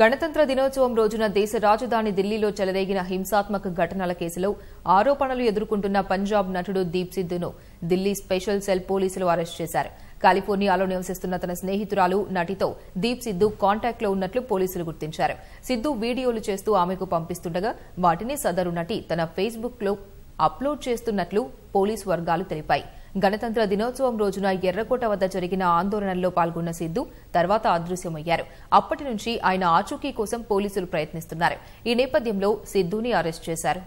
గణతంత్ర దినోత్సవం రోజున దేశ రాజధాని ఢిల్లీలో చెలరేగిన హింసాత్మక ఘటనల కేసులో ఆరోపణలు ఎదుర్కొంటున్న పంజాబ్ నటుడు దీప్ సిద్దును ఢిల్లీ స్పెషల్ సెల్ పోలీసులు అరెస్ట్ చేశారు కాలిఫోర్నియాలో నివసిస్తున్న తన స్నేహితురాలు నటితో దీప్ సిద్దు కాంటాక్ట్ లో ఉన్నట్లు పోలీసులు గుర్తించారు సిద్దు వీడియోలు చేస్తూ ఆమెకు పంపిస్తుండగా వాటిని సదరు నటి తన ఫేస్బుక్ లో అప్లోడ్ చేస్తున్నట్లు పోలీసు వర్గాలు తెలిపాయి గణతంత్ర దినోత్సవం రోజున ఎర్రకోట వద్ద జరిగిన ఆందోళనల్లో పాల్గొన్న సిద్దు తర్వాత అదృశ్యమయ్యారు అప్పటి నుంచి ఆయన ఆచూకీ కోసం పోలీసులు ప్రయత్నిస్తున్నారు ఈ నేపథ్యంలో సిద్దుని అరెస్ట్ చేశారు